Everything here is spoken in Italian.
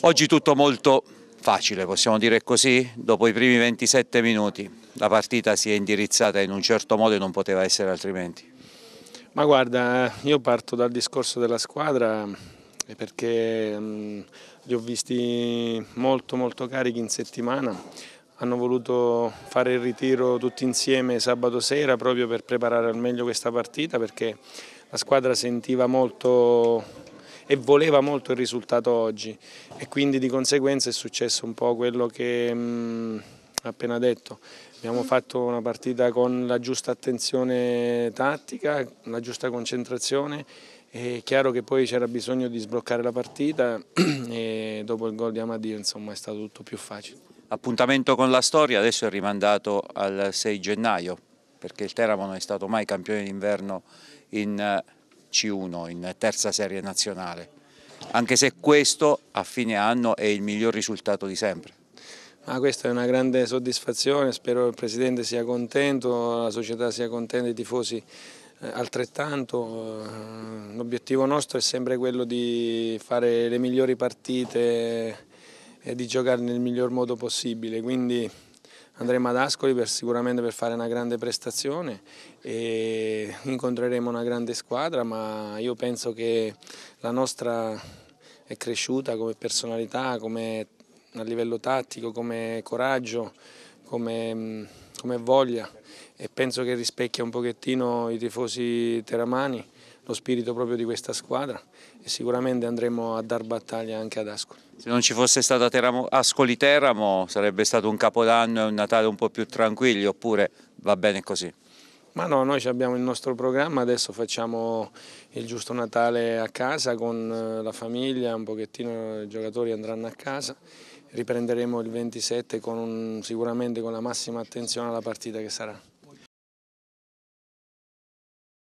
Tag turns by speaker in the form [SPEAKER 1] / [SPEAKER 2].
[SPEAKER 1] Oggi tutto molto facile, possiamo dire così, dopo i primi 27 minuti la partita si è indirizzata in un certo modo e non poteva essere altrimenti. Ma
[SPEAKER 2] guarda, io parto dal discorso della squadra eh, perché mm, li ho visti molto molto carichi in settimana, hanno voluto fare il ritiro tutti insieme sabato sera proprio per preparare al meglio questa partita perché la squadra sentiva molto e voleva molto il risultato oggi e quindi di conseguenza è successo un po' quello che mh, mm, appena detto. Abbiamo fatto una partita con la giusta attenzione tattica, la giusta concentrazione è chiaro che poi c'era bisogno di sbloccare la partita e dopo il gol di Amadio insomma, è stato tutto più facile.
[SPEAKER 1] Appuntamento con la storia adesso è rimandato al 6 gennaio perché il Teramo non è stato mai campione d'inverno in eh, c1 in terza serie nazionale, anche se questo a fine anno è il miglior risultato di sempre.
[SPEAKER 2] Ah, questa è una grande soddisfazione, spero il Presidente sia contento, la società sia contenta, i tifosi eh, altrettanto. Eh, l'obiettivo nostro è sempre quello di fare le migliori partite e di giocare nel miglior modo possibile, quindi andremo ad Ascoli per, sicuramente per fare una grande prestazione e incontreremo una grande squadra, ma io penso che la nostra è cresciuta come personalità, come a livello tattico, come coraggio, come, come voglia e penso che rispecchia un pochettino i tifosi teramani lo spirito proprio di questa squadra e sicuramente andremo a dar battaglia anche ad Ascoli.
[SPEAKER 1] Se non ci fosse stata Ascoli-Teramo sarebbe stato un capodanno e un Natale un po' più tranquilli oppure va bene così?
[SPEAKER 2] Ma no, noi abbiamo il nostro programma, adesso facciamo il giusto Natale a casa con eh, la famiglia, un pochettino i giocatori andranno a casa, riprenderemo il 27 con un, sicuramente con la massima attenzione alla partita che sarà.